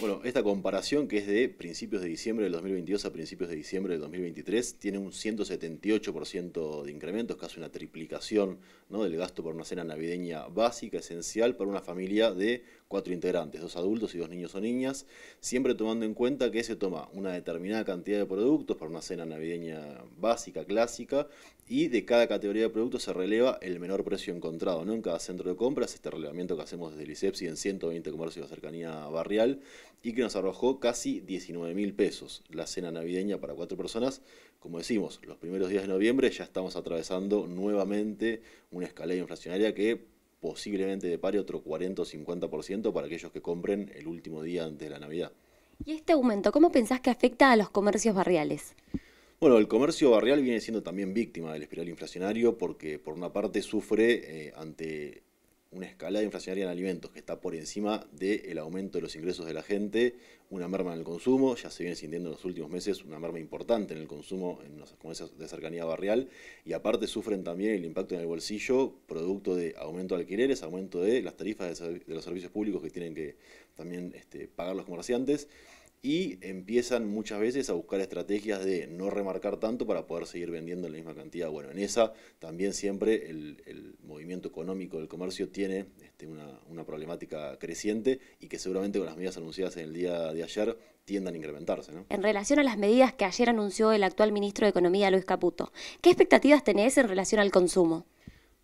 Bueno, esta comparación que es de principios de diciembre del 2022 a principios de diciembre del 2023 tiene un 178% de incremento, es casi una triplicación ¿no? del gasto por una cena navideña básica, esencial para una familia de cuatro integrantes, dos adultos y dos niños o niñas, siempre tomando en cuenta que se toma una determinada cantidad de productos para una cena navideña básica, clásica, y de cada categoría de productos se releva el menor precio encontrado, En cada centro de compras, este relevamiento que hacemos desde el ISEPSI en 120 comercios de cercanía barrial, y que nos arrojó casi 19 mil pesos la cena navideña para cuatro personas. Como decimos, los primeros días de noviembre ya estamos atravesando nuevamente una escalera inflacionaria que posiblemente de pare otro 40 o 50% para aquellos que compren el último día antes de la Navidad. ¿Y este aumento cómo pensás que afecta a los comercios barriales? Bueno, el comercio barrial viene siendo también víctima del espiral inflacionario porque por una parte sufre eh, ante una escalada inflacionaria en alimentos que está por encima del el aumento de los ingresos de la gente, una merma en el consumo, ya se viene sintiendo en los últimos meses una merma importante en el consumo en las comercias de cercanía barrial, y aparte sufren también el impacto en el bolsillo, producto de aumento de alquileres, aumento de las tarifas de, los servicios públicos que tienen que también este, pagar los comerciantes y empiezan muchas veces a buscar estrategias de no remarcar tanto para poder seguir vendiendo la misma cantidad. Bueno, en esa también siempre el, movimiento económico del comercio tiene este, una, problemática creciente y que seguramente con las medidas anunciadas en el día de ayer tiendan a incrementarse. En relación a las medidas que ayer anunció el actual ministro de Economía, Luis Caputo, ¿qué expectativas tenés en relación al consumo?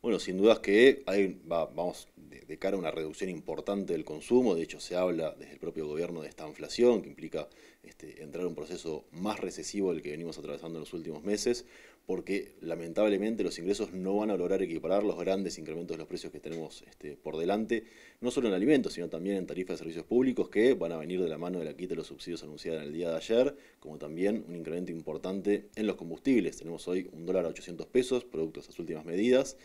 Bueno, sin dudas que hay, vamos de, cara a una reducción importante del consumo. De hecho, se habla desde el propio gobierno de esta inflación, que implica este, entrar en un proceso más recesivo del que venimos atravesando en los últimos meses, porque lamentablemente los ingresos no van a lograr equiparar los grandes incrementos de los precios que tenemos este, por delante, no solo en alimentos, sino también en tarifas de servicios públicos, que van a venir de la mano de la quita de los subsidios anunciada en el día de ayer, como también un incremento importante en los combustibles. Tenemos hoy un dólar a 800 pesos, productos de las últimas medidas.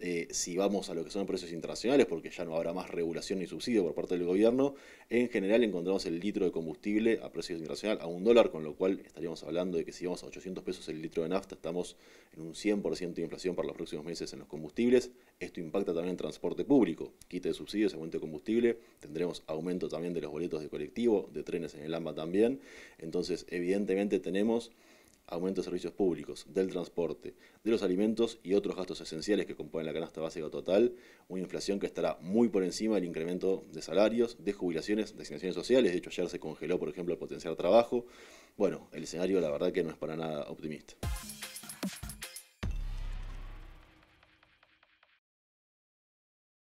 Eh, si vamos a lo que son precios internacionales, porque ya no habrá más regulación ni subsidio por parte del gobierno, en general encontramos el litro de combustible a precios internacionales a un dólar, con lo cual estaríamos hablando de que si vamos a 800 pesos el litro de nafta, estamos en un 100% de inflación para los próximos meses en los combustibles. Esto impacta también en transporte público, quite de subsidios, aumento de combustible, tendremos aumento también de los boletos de colectivo, de trenes en el AMBA también. Entonces, evidentemente tenemos aumento de servicios públicos, del transporte, de los alimentos y otros gastos esenciales que componen la canasta básica total, una inflación que estará muy por encima del incremento de salarios, de jubilaciones, de asignaciones sociales, de hecho ayer se congeló, por ejemplo, el potencial trabajo. Bueno, el escenario la verdad que no es para nada optimista.